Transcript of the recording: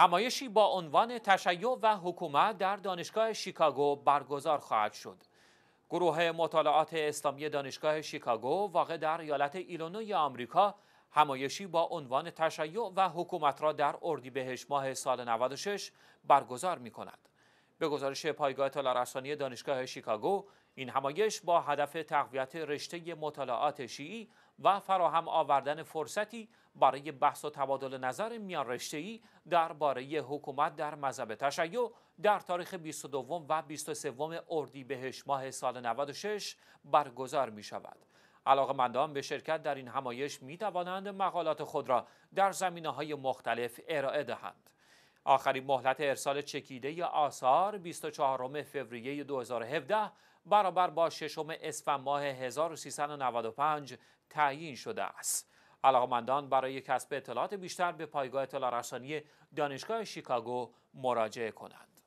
همایشی با عنوان تشیع و حکومت در دانشگاه شیکاگو برگزار خواهد شد. گروه مطالعات اسلامی دانشگاه شیکاگو واقع در ایالت ایلونوی آمریکا همایشی با عنوان تشیع و حکومت را در اردیبهشت ماه سال 96 برگزار می به گزارش پایگاه تالاررسانی دانشگاه شیکاگو این همایش با هدف تقویت رشته مطالعات شیعی و فراهم آوردن فرصتی برای بحث و تبادل نظر میان رشته‌ای درباره حکومت در مذهب تشیع در تاریخ 22 و 23 اردیبهشت ماه سال 96 برگزار می شود. مندان به شرکت در این همایش می توانند مقالات خود را در زمینه های مختلف ارائه دهند. آخرین مهلت ارسال چکیده ی آثار 24 فوریه 2017 برابر با ششم اسفند ماه 1395 تعیین شده است. علاقمندان برای کسب اطلاعات بیشتر به پایگاه اطلاع دانشگاه شیکاگو مراجعه کنند.